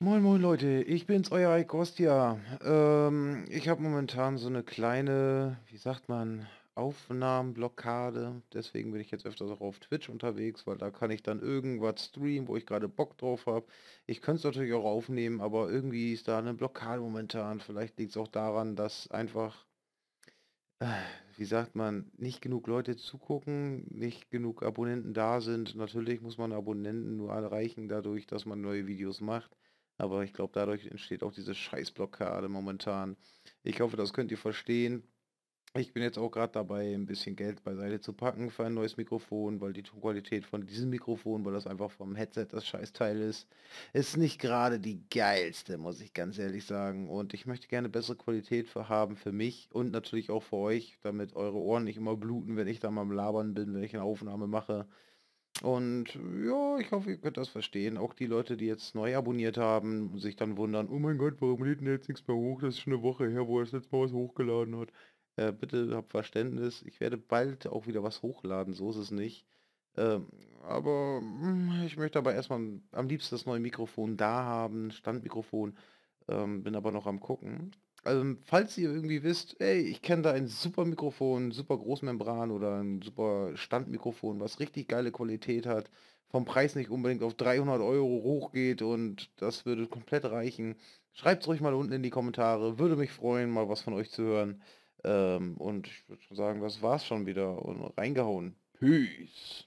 Moin moin Leute, ich bin's, euer Ikostia. Ähm, ich habe momentan so eine kleine, wie sagt man, Aufnahmenblockade. Deswegen bin ich jetzt öfters auch auf Twitch unterwegs, weil da kann ich dann irgendwas streamen, wo ich gerade Bock drauf habe. Ich könnte es natürlich auch aufnehmen, aber irgendwie ist da eine Blockade momentan. Vielleicht liegt es auch daran, dass einfach, äh, wie sagt man, nicht genug Leute zugucken, nicht genug Abonnenten da sind. Natürlich muss man Abonnenten nur erreichen dadurch, dass man neue Videos macht. Aber ich glaube, dadurch entsteht auch diese Scheißblockade momentan. Ich hoffe, das könnt ihr verstehen. Ich bin jetzt auch gerade dabei, ein bisschen Geld beiseite zu packen für ein neues Mikrofon, weil die Tonqualität von diesem Mikrofon, weil das einfach vom Headset das Scheißteil ist, ist nicht gerade die geilste, muss ich ganz ehrlich sagen. Und ich möchte gerne bessere Qualität für haben für mich und natürlich auch für euch, damit eure Ohren nicht immer bluten, wenn ich da mal am Labern bin, wenn ich eine Aufnahme mache. Und ja, ich hoffe, ihr könnt das verstehen. Auch die Leute, die jetzt neu abonniert haben, sich dann wundern, oh mein Gott, warum lädt denn jetzt nichts mehr hoch? Das ist schon eine Woche her, wo er das letzte Mal was hochgeladen hat. Äh, bitte habt Verständnis. Ich werde bald auch wieder was hochladen, so ist es nicht. Ähm, aber hm, ich möchte aber erstmal am liebsten das neue Mikrofon da haben, Standmikrofon. Ähm, bin aber noch am gucken. Also, falls ihr irgendwie wisst, ey, ich kenne da ein super Mikrofon, super Großmembran oder ein super Standmikrofon, was richtig geile Qualität hat, vom Preis nicht unbedingt auf 300 Euro hochgeht und das würde komplett reichen, schreibt es ruhig mal unten in die Kommentare. Würde mich freuen, mal was von euch zu hören. Ähm, und ich würde schon sagen, das war's schon wieder und reingehauen. Peace.